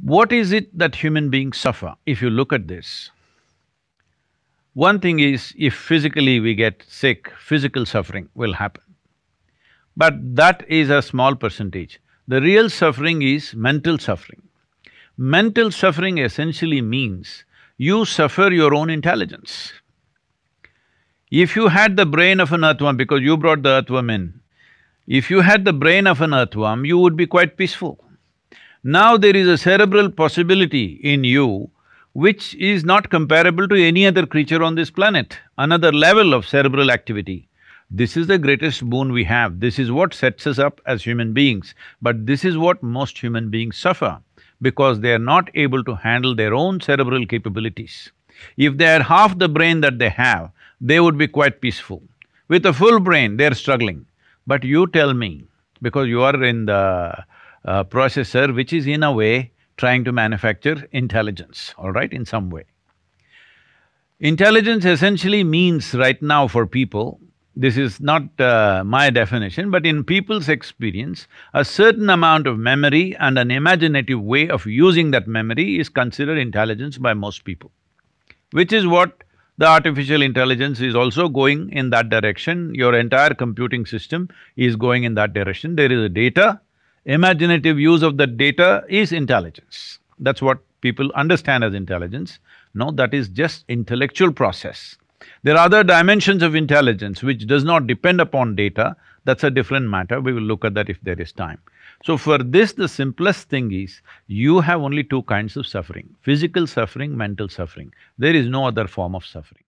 What is it that human beings suffer if you look at this? One thing is, if physically we get sick, physical suffering will happen. But that is a small percentage. The real suffering is mental suffering. Mental suffering essentially means you suffer your own intelligence. If you had the brain of an earthworm, because you brought the earthworm in, if you had the brain of an earthworm, you would be quite peaceful. Now there is a cerebral possibility in you which is not comparable to any other creature on this planet, another level of cerebral activity. This is the greatest boon we have, this is what sets us up as human beings, but this is what most human beings suffer because they are not able to handle their own cerebral capabilities. If they had half the brain that they have, they would be quite peaceful. With a full brain, they are struggling. But you tell me, because you are in the a uh, processor which is in a way trying to manufacture intelligence, all right, in some way. Intelligence essentially means right now for people, this is not uh, my definition, but in people's experience, a certain amount of memory and an imaginative way of using that memory is considered intelligence by most people, which is what the artificial intelligence is also going in that direction. Your entire computing system is going in that direction. There is a data, Imaginative use of the data is intelligence. That's what people understand as intelligence. No, that is just intellectual process. There are other dimensions of intelligence which does not depend upon data, that's a different matter, we will look at that if there is time. So for this, the simplest thing is, you have only two kinds of suffering, physical suffering, mental suffering. There is no other form of suffering.